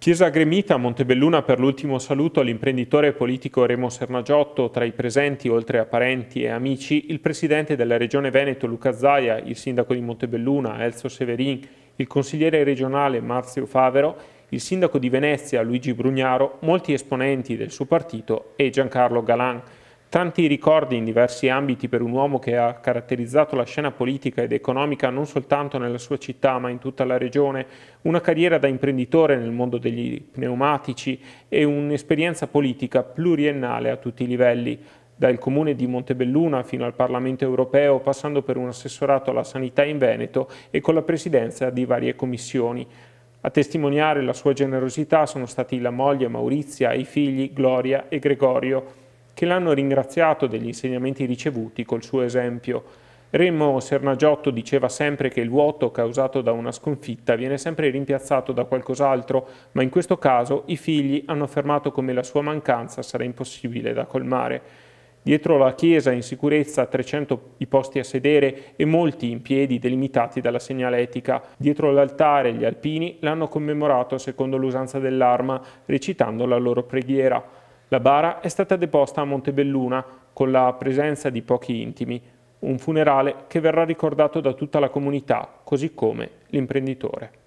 Chiesa gremita Montebelluna per l'ultimo saluto all'imprenditore politico Remo Sernagiotto, tra i presenti, oltre a parenti e amici, il presidente della regione Veneto Luca Zaia, il sindaco di Montebelluna Elzo Severin, il consigliere regionale Marzio Favero, il sindaco di Venezia Luigi Brugnaro, molti esponenti del suo partito e Giancarlo Galan. Tanti ricordi in diversi ambiti per un uomo che ha caratterizzato la scena politica ed economica non soltanto nella sua città ma in tutta la regione, una carriera da imprenditore nel mondo degli pneumatici e un'esperienza politica pluriennale a tutti i livelli dal comune di Montebelluna fino al Parlamento europeo, passando per un assessorato alla sanità in Veneto e con la presidenza di varie commissioni. A testimoniare la sua generosità sono stati la moglie Maurizia i figli Gloria e Gregorio che l'hanno ringraziato degli insegnamenti ricevuti col suo esempio. Remo Sernagiotto diceva sempre che il vuoto causato da una sconfitta viene sempre rimpiazzato da qualcos'altro, ma in questo caso i figli hanno affermato come la sua mancanza sarà impossibile da colmare. Dietro la chiesa in sicurezza 300 i posti a sedere e molti in piedi delimitati dalla segnaletica. Dietro l'altare gli alpini l'hanno commemorato secondo l'usanza dell'arma, recitando la loro preghiera. La bara è stata deposta a Montebelluna con la presenza di pochi intimi, un funerale che verrà ricordato da tutta la comunità, così come l'imprenditore.